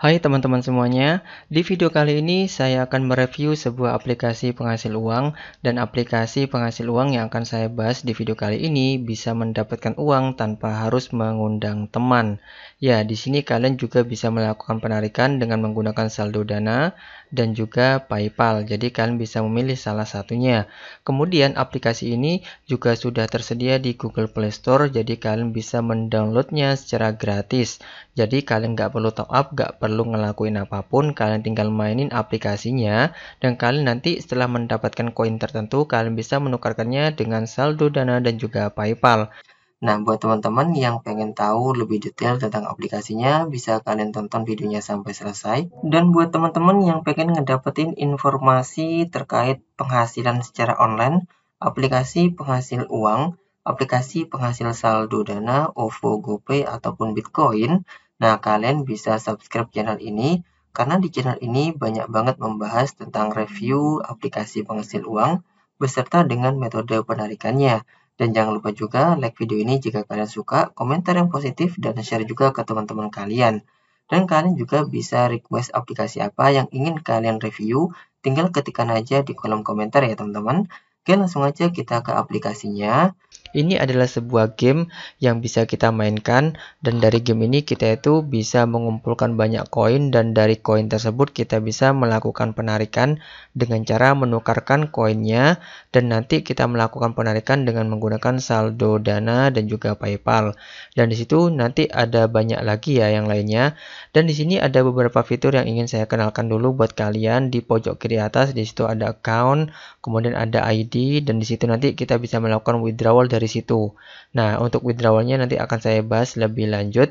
Hai teman-teman semuanya, di video kali ini saya akan mereview sebuah aplikasi penghasil uang dan aplikasi penghasil uang yang akan saya bahas di video kali ini bisa mendapatkan uang tanpa harus mengundang teman. Ya, di sini kalian juga bisa melakukan penarikan dengan menggunakan saldo dana dan juga PayPal. Jadi kalian bisa memilih salah satunya. Kemudian aplikasi ini juga sudah tersedia di Google Play Store. Jadi kalian bisa mendownloadnya secara gratis. Jadi kalian nggak perlu top up, nggak perlu ngelakuin apapun. Kalian tinggal mainin aplikasinya dan kalian nanti setelah mendapatkan koin tertentu kalian bisa menukarkannya dengan saldo Dana dan juga PayPal. Nah, buat teman-teman yang pengen tahu lebih detail tentang aplikasinya, bisa kalian tonton videonya sampai selesai. Dan buat teman-teman yang pengen ngedapetin informasi terkait penghasilan secara online, aplikasi penghasil uang, aplikasi penghasil saldo dana, OVO, GoPay, ataupun Bitcoin, nah kalian bisa subscribe channel ini, karena di channel ini banyak banget membahas tentang review aplikasi penghasil uang, beserta dengan metode penarikannya. Dan jangan lupa juga like video ini jika kalian suka, komentar yang positif, dan share juga ke teman-teman kalian. Dan kalian juga bisa request aplikasi apa yang ingin kalian review, tinggal ketikkan aja di kolom komentar ya teman-teman. Oke langsung aja kita ke aplikasinya. Ini adalah sebuah game yang bisa kita mainkan dan dari game ini kita itu bisa mengumpulkan banyak koin dan dari koin tersebut kita bisa melakukan penarikan dengan cara menukarkan koinnya dan nanti kita melakukan penarikan dengan menggunakan saldo Dana dan juga PayPal. Dan di situ nanti ada banyak lagi ya yang lainnya. Dan di sini ada beberapa fitur yang ingin saya kenalkan dulu buat kalian di pojok kiri atas di situ ada account, kemudian ada ID dan di situ nanti kita bisa melakukan withdrawal dari dari situ. Nah, untuk withdrawalnya nanti akan saya bahas lebih lanjut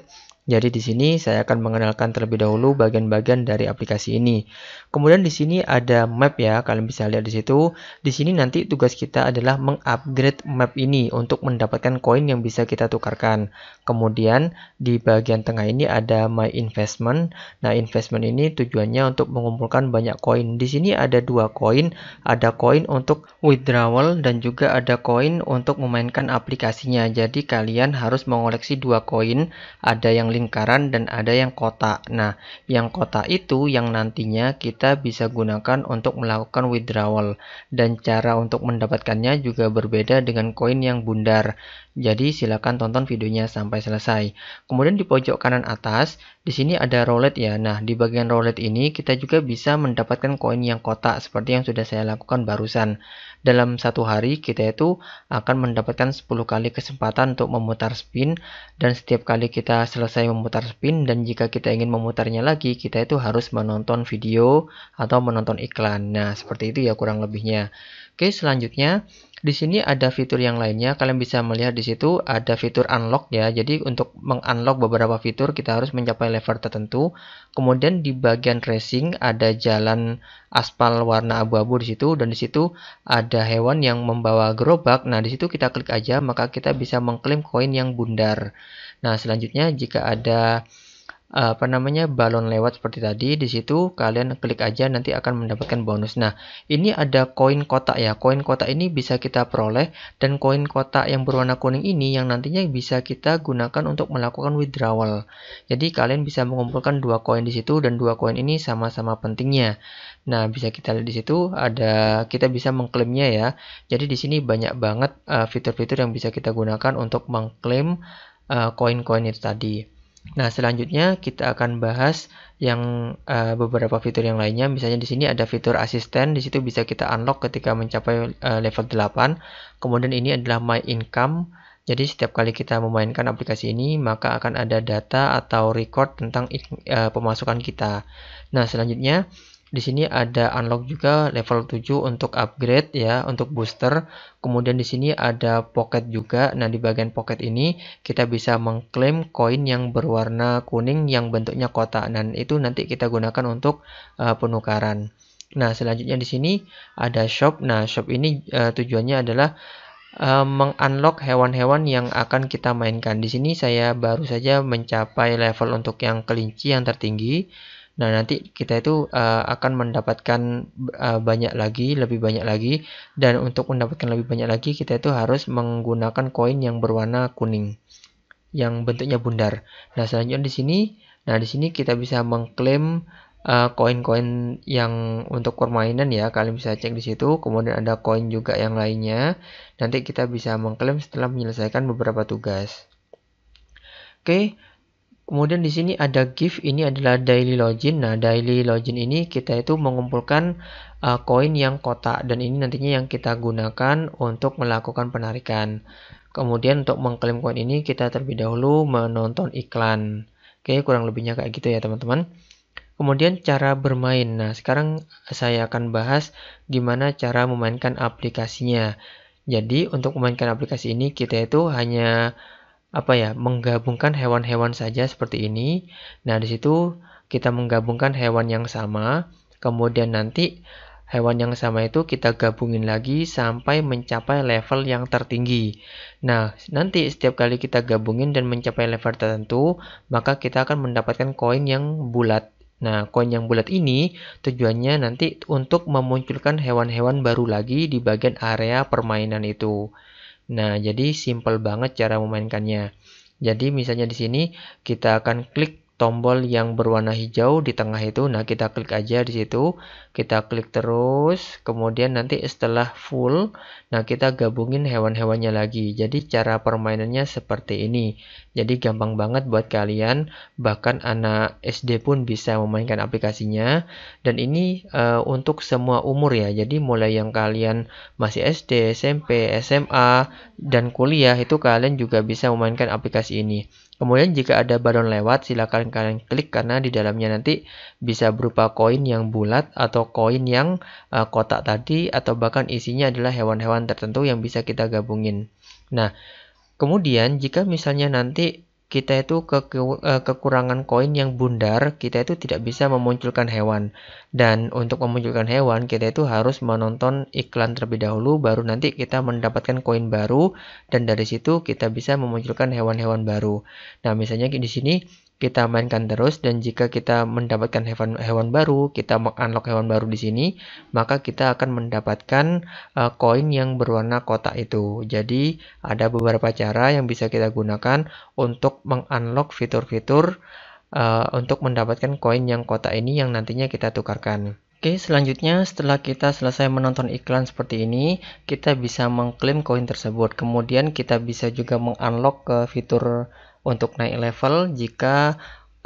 jadi di sini saya akan mengenalkan terlebih dahulu bagian-bagian dari aplikasi ini. Kemudian di sini ada map ya, kalian bisa lihat di situ. Di sini nanti tugas kita adalah mengupgrade map ini untuk mendapatkan koin yang bisa kita tukarkan. Kemudian di bagian tengah ini ada my investment. Nah, investment ini tujuannya untuk mengumpulkan banyak koin. Di sini ada dua koin, ada koin untuk withdrawal dan juga ada koin untuk memainkan aplikasinya. Jadi kalian harus mengoleksi dua koin, ada yang lingkaran dan ada yang kotak. Nah, yang kotak itu yang nantinya kita bisa gunakan untuk melakukan withdrawal dan cara untuk mendapatkannya juga berbeda dengan koin yang bundar. Jadi silakan tonton videonya sampai selesai. Kemudian di pojok kanan atas, di sini ada roulette ya. Nah, di bagian roulette ini kita juga bisa mendapatkan koin yang kotak seperti yang sudah saya lakukan barusan. Dalam satu hari kita itu akan mendapatkan 10 kali kesempatan untuk memutar spin dan setiap kali kita selesai memutar spin dan jika kita ingin memutarnya lagi kita itu harus menonton video atau menonton iklan nah seperti itu ya kurang lebihnya oke selanjutnya di sini ada fitur yang lainnya, kalian bisa melihat di situ ada fitur unlock ya. Jadi untuk mengunlock beberapa fitur kita harus mencapai level tertentu. Kemudian di bagian racing ada jalan aspal warna abu-abu di situ dan di situ ada hewan yang membawa gerobak. Nah, di situ kita klik aja maka kita bisa mengklaim koin yang bundar. Nah, selanjutnya jika ada apa namanya balon lewat seperti tadi di situ kalian klik aja nanti akan mendapatkan bonus nah ini ada koin kotak ya koin kotak ini bisa kita peroleh dan koin kotak yang berwarna kuning ini yang nantinya bisa kita gunakan untuk melakukan withdrawal jadi kalian bisa mengumpulkan dua koin di situ dan dua koin ini sama-sama pentingnya nah bisa kita lihat di situ ada kita bisa mengklaimnya ya jadi di sini banyak banget eh, fitur-fitur uh, yang bisa kita gunakan untuk mengklaim eh, koin-koin uh, itu tadi Nah, selanjutnya kita akan bahas yang uh, beberapa fitur yang lainnya. Misalnya di sini ada fitur asisten, di situ bisa kita unlock ketika mencapai uh, level 8. Kemudian ini adalah My Income. Jadi setiap kali kita memainkan aplikasi ini, maka akan ada data atau record tentang uh, pemasukan kita. Nah, selanjutnya di sini ada unlock juga level 7 untuk upgrade ya, untuk booster. Kemudian di sini ada pocket juga. Nah, di bagian pocket ini kita bisa mengklaim koin yang berwarna kuning yang bentuknya kotak. Dan nah, itu nanti kita gunakan untuk uh, penukaran. Nah, selanjutnya di sini ada shop. Nah, shop ini uh, tujuannya adalah uh, mengunlock hewan-hewan yang akan kita mainkan. Di sini saya baru saja mencapai level untuk yang kelinci yang tertinggi. Nah, nanti kita itu uh, akan mendapatkan uh, banyak lagi, lebih banyak lagi dan untuk mendapatkan lebih banyak lagi kita itu harus menggunakan koin yang berwarna kuning yang bentuknya bundar. Nah, selanjutnya di sini nah di sini kita bisa mengklaim eh, koin-koin uh, yang untuk permainan ya kalian bisa cek di situ kemudian ada koin juga yang lainnya nanti kita bisa mengklaim setelah menyelesaikan beberapa tugas oke okay. Kemudian di sini ada gift ini adalah daily login. Nah, daily login ini kita itu mengumpulkan uh, koin uh, yang kotak dan ini nantinya yang kita gunakan untuk melakukan penarikan. Kemudian untuk mengklaim koin ini kita terlebih dahulu menonton iklan. Oke, kurang lebihnya kayak gitu ya, teman-teman. Kemudian cara bermain. Nah, sekarang saya akan bahas gimana cara memainkan aplikasinya. Jadi, untuk memainkan aplikasi ini kita itu hanya apa ya menggabungkan hewan-hewan saja seperti ini. Nah, di situ kita menggabungkan hewan yang sama, kemudian nanti hewan yang sama itu kita gabungin lagi sampai mencapai level yang tertinggi. Nah, nanti setiap kali kita gabungin dan mencapai level tertentu, maka kita akan mendapatkan koin yang bulat. Nah, koin yang bulat ini tujuannya nanti untuk memunculkan hewan-hewan baru lagi di bagian area permainan itu. Nah, jadi simple banget cara memainkannya. Jadi misalnya di sini kita akan klik tombol yang berwarna hijau di tengah itu. Nah, kita klik aja di situ. Kita klik terus. Kemudian nanti setelah full, nah kita gabungin hewan-hewannya lagi. Jadi cara permainannya seperti ini. Jadi gampang banget buat kalian, bahkan anak SD pun bisa memainkan aplikasinya. Dan ini uh, untuk semua umur ya. Jadi mulai yang kalian masih SD, SMP, SMA, dan kuliah itu kalian juga bisa memainkan aplikasi ini. Kemudian jika ada balon lewat, silakan kalian klik karena di dalamnya nanti bisa berupa koin yang bulat atau koin yang uh, kotak tadi atau bahkan isinya adalah hewan-hewan tertentu yang bisa kita gabungin. Nah, kemudian jika misalnya nanti kita itu ke e, kekurangan koin yang bundar, kita itu tidak bisa memunculkan hewan. Dan untuk memunculkan hewan, kita itu harus menonton iklan terlebih dahulu, baru nanti kita mendapatkan koin baru, dan dari situ kita bisa memunculkan hewan-hewan baru. Nah, misalnya di sini kita mainkan terus dan jika kita mendapatkan hewan hewan baru, kita mengunlock hewan baru di sini, maka kita akan mendapatkan eh, koin uh, yang berwarna kotak itu. Jadi ada beberapa cara yang bisa kita gunakan untuk mengunlock fitur-fitur uh, untuk mendapatkan koin yang kotak ini yang nantinya kita tukarkan. Oke, selanjutnya setelah kita selesai menonton iklan seperti ini, kita bisa mengklaim koin tersebut. Kemudian kita bisa juga mengunlock ke fitur untuk naik level jika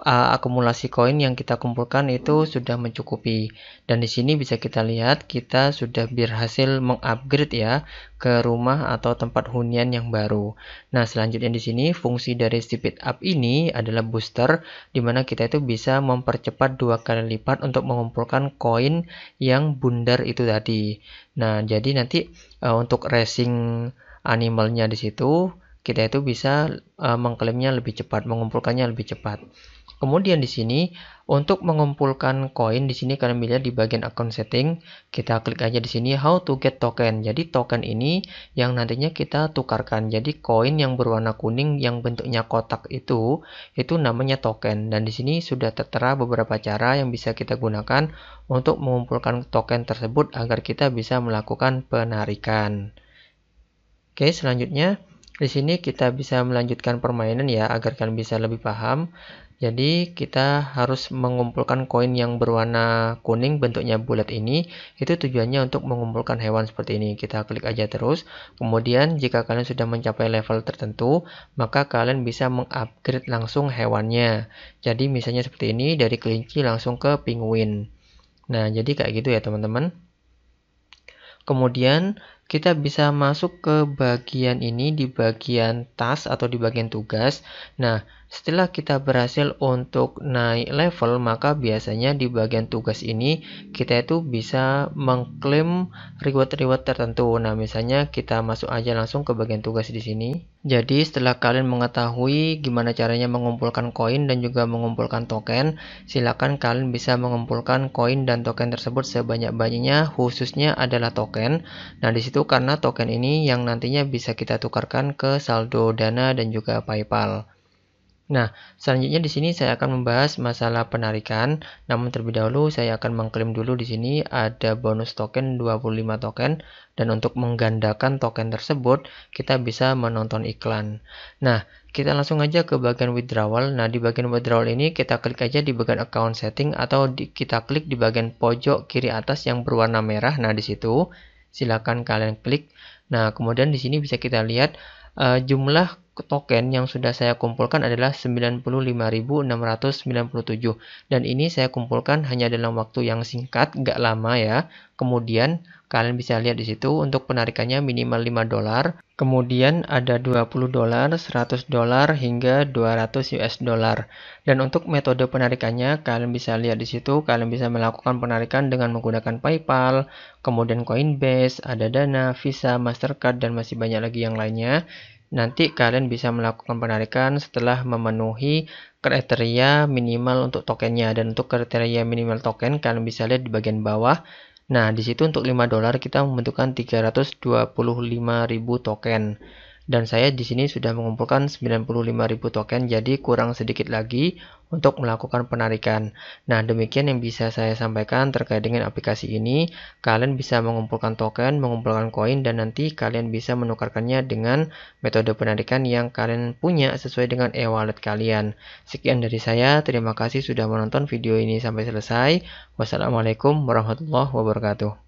uh, akumulasi koin yang kita kumpulkan itu sudah mencukupi. Dan di sini bisa kita lihat kita sudah berhasil mengupgrade ya ke rumah atau tempat hunian yang baru. Nah, selanjutnya di sini fungsi dari speed up ini adalah booster di mana kita itu bisa mempercepat dua kali lipat untuk mengumpulkan koin yang bundar itu tadi. Nah, jadi nanti uh, untuk racing animalnya di situ kita itu bisa uh, mengklaimnya lebih cepat, mengumpulkannya lebih cepat. Kemudian di sini untuk mengumpulkan koin di sini kalian pilih di bagian account setting, kita klik aja di sini how to get token. Jadi token ini yang nantinya kita tukarkan. Jadi koin yang berwarna kuning yang bentuknya kotak itu itu namanya token dan di sini sudah tertera beberapa cara yang bisa kita gunakan untuk mengumpulkan token tersebut agar kita bisa melakukan penarikan. Oke, selanjutnya di sini kita bisa melanjutkan permainan ya agar kalian bisa lebih paham. Jadi kita harus mengumpulkan koin yang berwarna kuning bentuknya bulat ini. Itu tujuannya untuk mengumpulkan hewan seperti ini. Kita klik aja terus. Kemudian jika kalian sudah mencapai level tertentu, maka kalian bisa mengupgrade langsung hewannya. Jadi misalnya seperti ini dari kelinci langsung ke penguin. Nah, jadi kayak gitu ya teman-teman. Kemudian kita bisa masuk ke bagian ini di bagian tas atau di bagian tugas. Nah, setelah kita berhasil untuk naik level, maka biasanya di bagian tugas ini kita itu bisa mengklaim reward-reward tertentu. Nah, misalnya kita masuk aja langsung ke bagian tugas di sini. Jadi, setelah kalian mengetahui gimana caranya mengumpulkan koin dan juga mengumpulkan token, silakan kalian bisa mengumpulkan koin dan token tersebut sebanyak-banyaknya, khususnya adalah token. Nah, disitu karena token ini yang nantinya bisa kita tukarkan ke saldo Dana dan juga PayPal. Nah, selanjutnya di sini saya akan membahas masalah penarikan. Namun terlebih dahulu saya akan mengklaim dulu di sini ada bonus token 25 token dan untuk menggandakan token tersebut kita bisa menonton iklan. Nah, kita langsung aja ke bagian withdrawal. Nah, di bagian withdrawal ini kita klik aja di bagian account setting atau di, kita klik di bagian pojok kiri atas yang berwarna merah. Nah, di situ silakan kalian klik. Nah, kemudian di sini bisa kita lihat uh, jumlah token yang sudah saya kumpulkan adalah 95.697 dan ini saya kumpulkan hanya dalam waktu yang singkat, gak lama ya. Kemudian kalian bisa lihat di situ untuk penarikannya minimal 5 dolar, kemudian ada 20 dolar, 100 dolar hingga 200 US dolar. Dan untuk metode penarikannya kalian bisa lihat di situ, kalian bisa melakukan penarikan dengan menggunakan PayPal, kemudian Coinbase, ada Dana, Visa, Mastercard dan masih banyak lagi yang lainnya. Nanti kalian bisa melakukan penarikan setelah memenuhi kriteria minimal untuk tokennya. Dan untuk kriteria minimal token kalian bisa lihat di bagian bawah. Nah, di situ untuk 5 dolar kita membutuhkan 325.000 token dan saya di sini sudah mengumpulkan 95.000 token jadi kurang sedikit lagi untuk melakukan penarikan. Nah, demikian yang bisa saya sampaikan terkait dengan aplikasi ini. Kalian bisa mengumpulkan token, mengumpulkan koin dan nanti kalian bisa menukarkannya dengan metode penarikan yang kalian punya sesuai dengan e-wallet kalian. Sekian dari saya, terima kasih sudah menonton video ini sampai selesai. Wassalamualaikum warahmatullahi wabarakatuh.